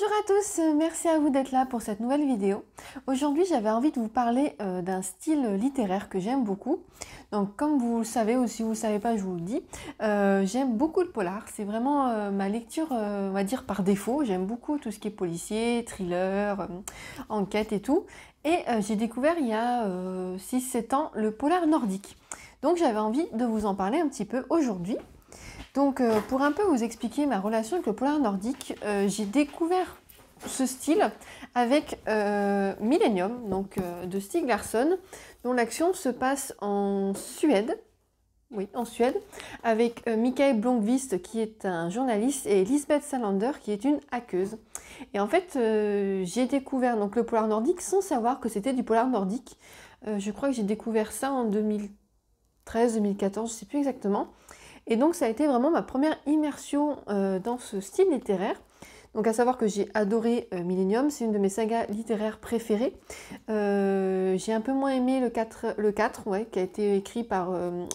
Bonjour à tous, euh, merci à vous d'être là pour cette nouvelle vidéo. Aujourd'hui j'avais envie de vous parler euh, d'un style littéraire que j'aime beaucoup. Donc comme vous le savez ou si vous ne savez pas je vous le dis, euh, j'aime beaucoup le polar. C'est vraiment ma lecture on va dire par défaut. J'aime beaucoup tout ce qui est policier, thriller, enquête et tout. Et j'ai découvert il y a 6-7 ans le polar nordique. Donc j'avais envie de vous en parler un petit peu aujourd'hui. Donc, euh, pour un peu vous expliquer ma relation avec le polar nordique, euh, j'ai découvert ce style avec euh, Millennium, donc de Stieg Larsson, dont l'action se passe en Suède. Oui, en Suède, avec Mikael Blomqvist qui est un journaliste et Lisbeth Salander qui est une hackeuse. Et en fait, j'ai découvert donc le polar nordique sans savoir que c'était du polar nordique. je crois que j'ai découvert ça en 2013-2014, je ne sais plus exactement. Et donc ça a été vraiment ma première immersion euh, dans ce style littéraire. Donc à savoir que j'ai adoré euh, Millennium, c'est une de mes sagas littéraires préférées. Euh, j'ai un peu moins aimé le 4, ouais, qui a été écrit par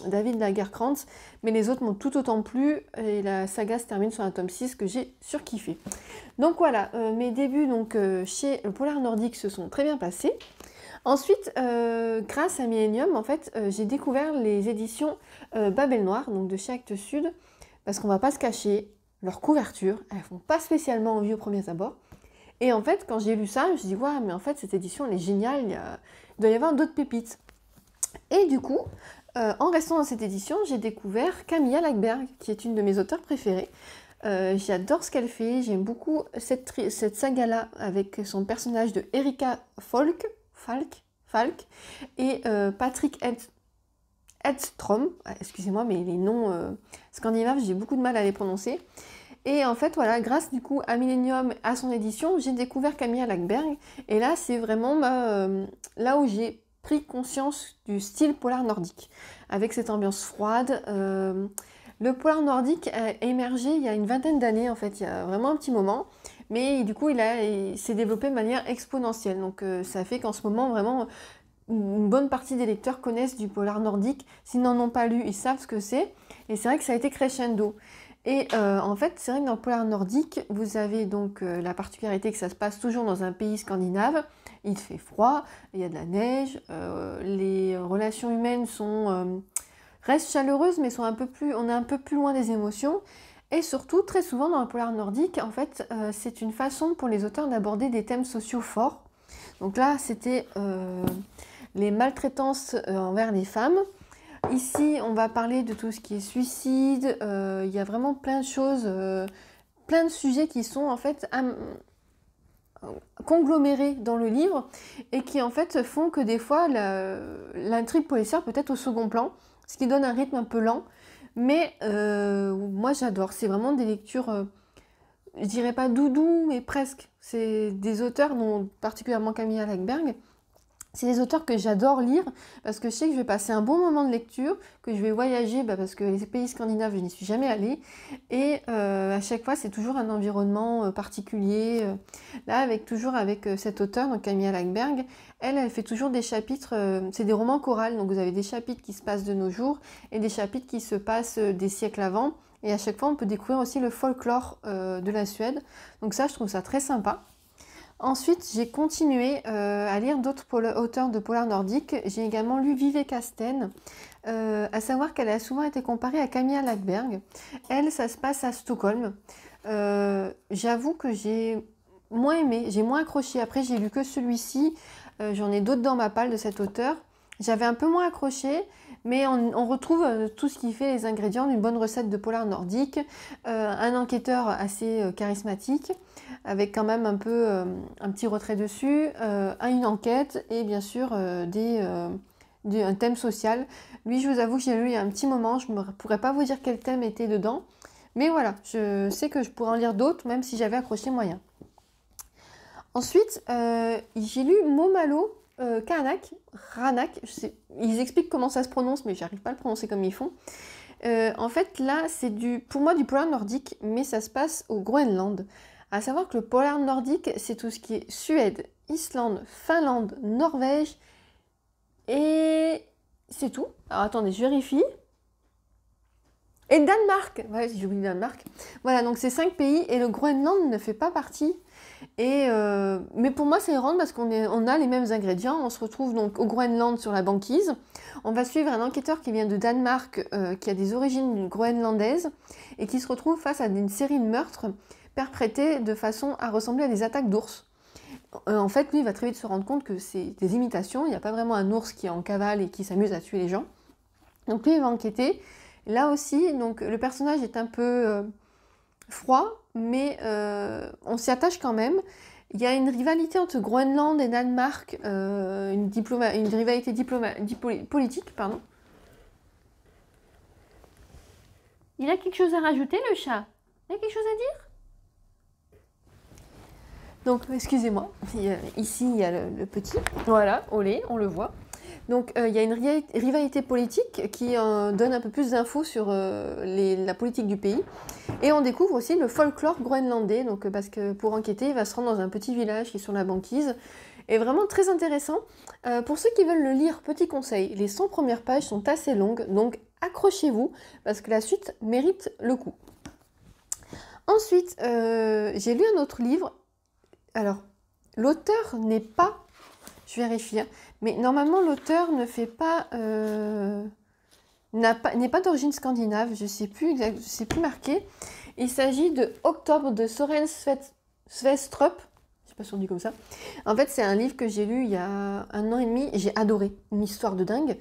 David Lagerkrantz, mais les autres m'ont tout autant plu et la saga se termine sur un tome 6 que j'ai surkiffé. Donc voilà, mes débuts donc, chez le Polar Nordique se sont très bien passés. Ensuite, euh, grâce à Millennium, en fait, euh, j'ai découvert les éditions euh, Babel Noir, donc de chez Actes Sud, parce qu'on va pas se cacher, leurs couvertures, elles font pas spécialement envie au premier abord. Et en fait, quand j'ai lu ça, je me suis dit, ouais, mais en fait, cette édition, elle est géniale, il, doit y avoir d'autres pépites. Et du coup, en restant dans cette édition, j'ai découvert Camilla Lackberg, qui est une de mes auteurs préférées. j'adore ce qu'elle fait, j'aime beaucoup cette, cette saga-là avec son personnage de Erika Folk, Falk, Falk et euh, Patrick Edstrom. Ah, excusez-moi, mais les noms euh, scandinaves, j'ai beaucoup de mal à les prononcer. Et en fait, voilà, grâce du coup à Millennium, à son édition, j'ai découvert Camilla Lackberg. Et là, c'est vraiment euh, là où j'ai pris conscience du style polar nordique, avec cette ambiance froide. le polar nordique a émergé il y a une vingtaine d'années, en fait, il y a vraiment un petit moment. Mais du coup, il, a, s'est développé de manière exponentielle. Donc euh, ça fait qu'en ce moment, vraiment, une bonne partie des lecteurs connaissent du polar nordique. S'ils n'en ont pas lu, ils savent ce que c'est. Et c'est vrai que ça a été crescendo. Et euh, en fait, c'est vrai que dans le polar nordique, vous avez donc euh, la particularité que ça se passe toujours dans un pays scandinave. Il fait froid, il y a de la neige, les relations humaines sont, restent chaleureuses, mais sont un peu on est un peu plus loin des émotions. Et surtout, très souvent dans la polar nordique, en fait, euh, c'est une façon pour les auteurs d'aborder des thèmes sociaux forts. Donc là, c'était euh, les maltraitances euh, envers les femmes. Ici, on va parler de tout ce qui est suicide. Il y a vraiment plein de choses, plein de sujets qui sont en fait conglomérés dans le livre et qui en fait font que des fois l'intrigue policière peut être au second plan, ce qui donne un rythme un peu lent mais euh, moi j'adore, c'est vraiment des lectures, euh, je dirais pas doudou, mais presque. C'est des auteurs, dont particulièrement Camilla Lackberg, c'est des auteurs que j'adore lire parce que je sais que je vais passer un bon moment de lecture, que je vais voyager bah, parce que les pays scandinaves, je n'y suis jamais allée. Et euh, à chaque fois, c'est toujours un environnement euh, particulier. Euh. Là, avec toujours avec cet auteur, donc Camilla Langberg elle, elle fait toujours des chapitres, c'est des romans chorales, donc vous avez des chapitres qui se passent de nos jours et des chapitres qui se passent des siècles avant. Et à chaque fois, on peut découvrir aussi le folklore de la Suède. Donc ça, je trouve ça très sympa. Ensuite, j'ai continué euh, à lire d'autres auteurs de polar nordique. J'ai également lu Vivek Sten, euh, à savoir qu'elle a souvent été comparée à Camilla Lackberg. Elle, ça se passe à Stockholm. Euh, j'avoue que j'ai moins aimé, j'ai moins accroché. Après, j'ai lu que celui-ci. J'en ai d'autres dans ma palle de cet auteur. J'avais un peu moins accroché. Mais on, retrouve euh, tout ce qui fait les ingrédients d'une bonne recette de polar nordique, euh, un enquêteur assez euh, charismatique, avec quand même un peu un petit retrait dessus, une enquête et bien sûr un thème social. Lui, je vous avoue, que j'ai lu il y a un petit moment, je ne pourrais pas vous dire quel thème était dedans, mais voilà, je sais que je pourrais en lire d'autres, même si j'avais accroché moyen. Ensuite, j'ai lu Momalo euh, Kanak, Ranak, ils expliquent comment ça se prononce, mais j'arrive pas à le prononcer comme ils font. Euh, en fait, là, c'est du, pour moi du polar nordique, mais ça se passe au Groenland. À savoir que le polar nordique, c'est tout ce qui est Suède, Islande, Finlande, Norvège, et c'est tout. Alors attendez, je vérifie. Et Danemark, ouais, j'ai oublié Danemark. Voilà, donc c'est cinq pays et le Groenland ne fait pas partie. Et euh, euh, mais pour moi, c'est errant parce qu'on a les mêmes ingrédients. On se retrouve donc au Groenland sur la banquise. On va suivre un enquêteur qui vient de Danemark, euh, qui a des origines groenlandaises, et qui se retrouve face à une série de meurtres perpétrés de façon à ressembler à des attaques d'ours. Euh, en fait, lui, il va très vite se rendre compte que c'est des imitations. Il n'y a pas vraiment un ours qui est en cavale et qui s'amuse à tuer les gens. Donc lui, il va enquêter. Là aussi, donc le personnage est un peu froid, mais on s'y attache quand même. Il y a une rivalité entre Groenland et Danemark, euh, une, une, rivalité diplomatique, politique. Pardon. Il a quelque chose à rajouter, le chat Il a quelque chose à dire Donc, excusez-moi, ici il y a le, le petit. Voilà, au lait, on le voit. Donc euh, il y a une rivalité politique qui euh, donne un peu plus d'infos sur euh, la politique du pays. Et on découvre aussi le folklore groenlandais, donc, parce que pour enquêter, il va se rendre dans un petit village qui est sur la banquise. Et vraiment très intéressant. pour ceux qui veulent le lire, petit conseil, les 100 premières pages sont assez longues, donc accrochez-vous, parce que la suite mérite le coup. Ensuite, j'ai lu un autre livre. Alors, l'auteur n'est pas vérifier. Hein. Mais normalement, l'auteur ne fait euh, pas. n'est pas, d'origine scandinave, je sais, plus exact, je sais plus marqué. Il s'agit de Octobre de Soren Svestrup. Je sais pas si on dit comme ça. En fait, c'est un livre que j'ai lu il y a un an et demi j'ai adoré. Une histoire de dingue.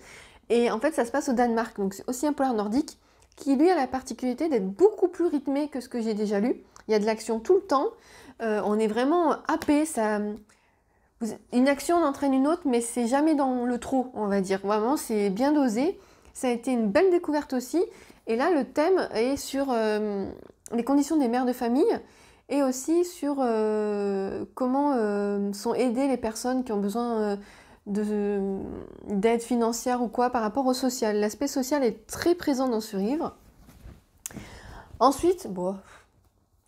Et en fait, ça se passe au Danemark, donc c'est aussi un polar nordique qui lui a la particularité d'être beaucoup plus rythmé que ce que j'ai déjà lu. Il y a de l'action tout le temps. Euh, on est vraiment happé. Ça, une action en entraîne une autre, mais c'est jamais dans le trop, on va dire. Vraiment, c'est bien dosé. Ça a été une belle découverte aussi. Et là, le thème est sur euh, les conditions des mères de famille et aussi sur euh, comment euh, sont aidées les personnes qui ont besoin d'aide financière ou quoi par rapport au social. L'aspect social est très présent dans ce livre. Ensuite, bon,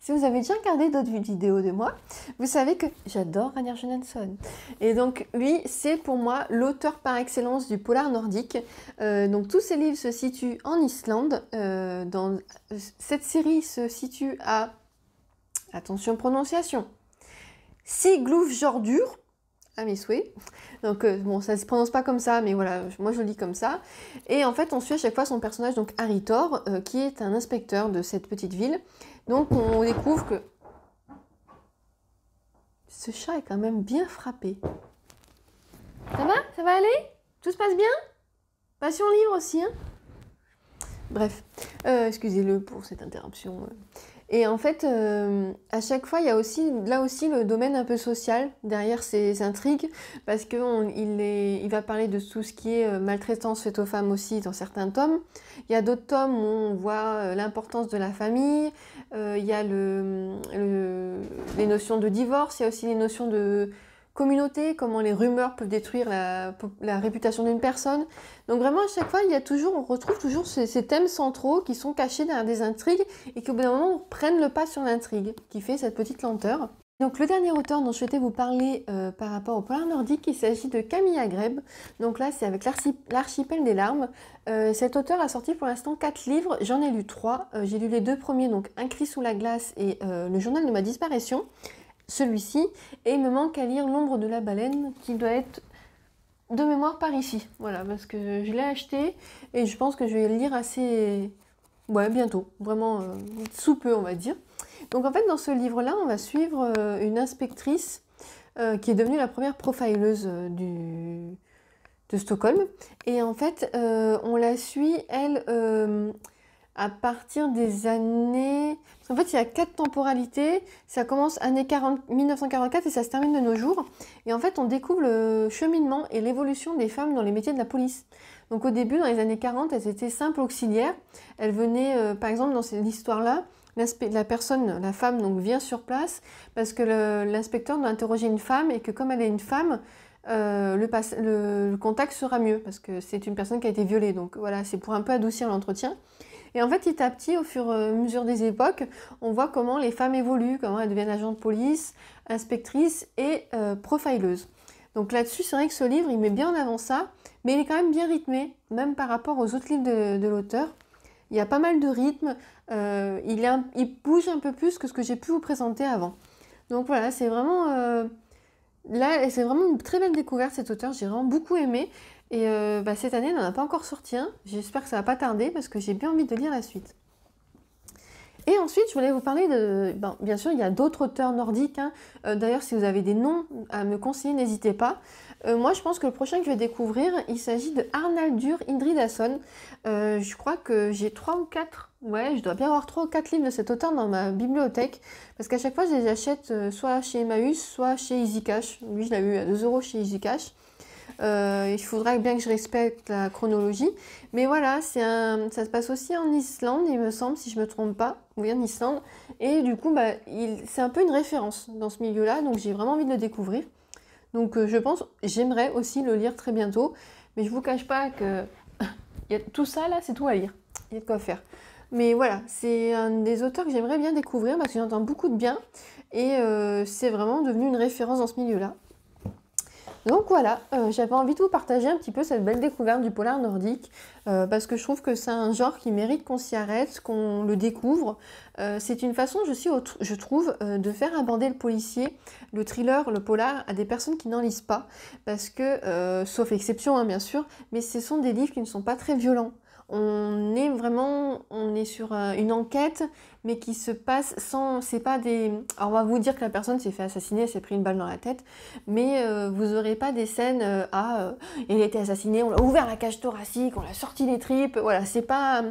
si vous avez déjà regardé d'autres vidéos de moi, vous savez que j'adore Ragnar Johansson. Et donc lui, c'est pour moi l'auteur par excellence du polar nordique. Euh, donc tous ses livres se situent en Islande. Euh, euh, cette série se situe à, attention prononciation, Siglufjordur, à mes souhaits. Donc euh, bon, ça se prononce pas comme ça, mais voilà, moi je le dis comme ça. Et en fait, on suit à chaque fois son personnage, donc Harry Thor, euh, qui est un inspecteur de cette petite ville. Donc on découvre que ce chat est quand même bien frappé. Ça va Ça va aller Tout se passe bien Passion livre aussi, hein Bref, euh, excusez-le pour cette interruption. Et en fait, euh, à chaque fois, il y a aussi là aussi le domaine un peu social derrière ces intrigues, parce qu'il il va parler de tout ce qui est euh, maltraitance faite aux femmes aussi dans certains tomes. Il y a d'autres tomes où on voit euh, l'importance de la famille, il y a le, les notions de divorce, il y a aussi les notions de, communauté, comment les rumeurs peuvent détruire la, réputation d'une personne. Donc vraiment à chaque fois, il y a toujours, on retrouve toujours ces, thèmes centraux qui sont cachés derrière des intrigues et qui au bout d'un moment prennent le pas sur l'intrigue, qui fait cette petite lenteur. Donc le dernier auteur dont je souhaitais vous parler euh, par rapport au polar nordique, il s'agit de Camille Agreb. Donc là, c'est avec l'archipel des larmes. Euh, cet auteur a sorti pour l'instant quatre livres, j'en ai lu 3. Euh, j'ai lu les deux premiers, donc Un cri sous la glace et Le journal de ma disparition celui-ci. Et il me manque à lire L'ombre de la baleine, qui doit être de mémoire par ici. Voilà, parce que je l'ai acheté et je pense que je vais le lire assez... Ouais, bientôt. Vraiment euh, sous peu, on va dire. Donc en fait, dans ce livre-là, on va suivre euh, une inspectrice euh, qui est devenue la première profileuse du... de Stockholm. Et en fait, on la suit, elle à partir des années... en fait, il y a quatre temporalités. Ça commence années 40... 1944 et ça se termine de nos jours. Et en fait, on découvre le cheminement et l'évolution des femmes dans les métiers de la police. Donc au début, dans les années 40, elles étaient simples auxiliaires. Elles venaient, euh, par exemple, dans cette histoire-là, la personne, la femme, donc vient sur place parce que l'inspecteur doit interroger une femme et que comme elle est une femme, euh, le, le, le, contact sera mieux parce que c'est une personne qui a été violée. Donc voilà, c'est pour un peu adoucir l'entretien. Et en fait, petit à petit, au fur et à mesure des époques, on voit comment les femmes évoluent, comment elles deviennent agents de police, inspectrices et euh, profileuses. Donc là-dessus, c'est vrai que ce livre, il met bien en avant ça, mais il est quand même bien rythmé, même par rapport aux autres livres de, l'auteur. Il y a pas mal de rythme, euh, il, bouge un peu plus que ce que j'ai pu vous présenter avant. Donc voilà, c'est vraiment... Euh, là, c'est vraiment une très belle découverte cet auteur, j'ai vraiment beaucoup aimé. Et euh, bah, cette année, elle n'en a pas encore sorti un. J'espère que ça va pas tarder parce que j'ai bien envie de lire la suite. Et ensuite, je voulais vous parler de... bien sûr, il y a d'autres auteurs nordiques. Hein. Euh, d'ailleurs, si vous avez des noms à me conseiller, n'hésitez pas. Euh, moi, je pense que le prochain que je vais découvrir, il s'agit de Arnaldur Indridason. je crois que j'ai trois ou quatre Ouais, je dois bien avoir 3 ou 4 livres de cet auteur dans ma bibliothèque. Parce qu'à chaque fois, je les achète euh, soit chez Emmaüs, soit chez EasyCash. Lui, je l'ai eu à 2 euros chez EasyCash. Euh, il faudrait bien que je respecte la chronologie. Mais voilà, ça se passe aussi en Islande, il me semble, si je ne me trompe pas. Oui, en Islande. Et du coup, bah, c'est un peu une référence dans ce milieu-là, donc j'ai vraiment envie de le découvrir. Donc euh, je pense, j'aimerais aussi le lire très bientôt. Mais je ne vous cache pas que tout ça, là, c'est tout à lire. Il y a de quoi faire. Mais voilà, c'est un des auteurs que j'aimerais bien découvrir parce que j'entends beaucoup de bien et euh, c'est vraiment devenu une référence dans ce milieu-là. Donc voilà, euh, j'avais envie de vous partager un petit peu cette belle découverte du polar nordique euh, parce que je trouve que c'est un genre qui mérite qu'on s'y arrête, qu'on le découvre. c'est une façon, je, trouve, de faire aborder le policier, le thriller, le polar à des personnes qui n'en lisent pas parce que, sauf exception hein, bien sûr, mais ce sont des livres qui ne sont pas très violents on est vraiment, on est sur euh, une enquête, mais qui se passe sans, c'est pas des, alors on va vous dire que la personne s'est fait assassiner, elle s'est pris une balle dans la tête, mais euh, vous aurez pas des scènes à... Euh, ah, euh, a été assassinée, on l'a ouvert la cage thoracique, on l'a sorti des tripes, voilà, c'est pas,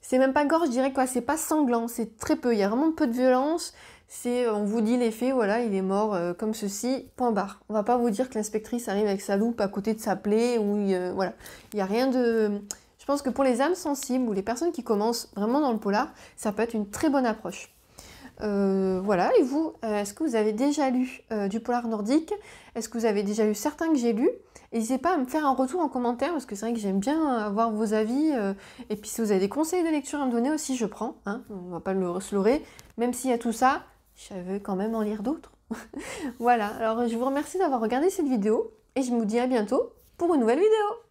c'est même pas gore, je dirais quoi, c'est pas sanglant, c'est très peu, il y a vraiment peu de violence. C'est, on vous dit les faits, voilà, il est mort comme ceci, point barre. On va pas vous dire que l'inspectrice arrive avec sa loupe à côté de sa plaie, ou voilà. Il y a rien de je pense que pour les âmes sensibles ou les personnes qui commencent vraiment dans le polar, ça peut être une très bonne approche. Euh, voilà, et vous, euh, est-ce que vous avez déjà lu euh, du polar nordique Est-ce que vous avez déjà lu certains que j'ai lus N'hésitez pas à me faire un retour en commentaire, parce que c'est vrai que j'aime bien avoir vos avis. et puis si vous avez des conseils de lecture à me donner aussi, je prends. Hein. on ne va pas le se Même s'il y a tout ça, je veux quand même en lire d'autres. voilà, alors je vous remercie d'avoir regardé cette vidéo, et je vous dis à bientôt pour une nouvelle vidéo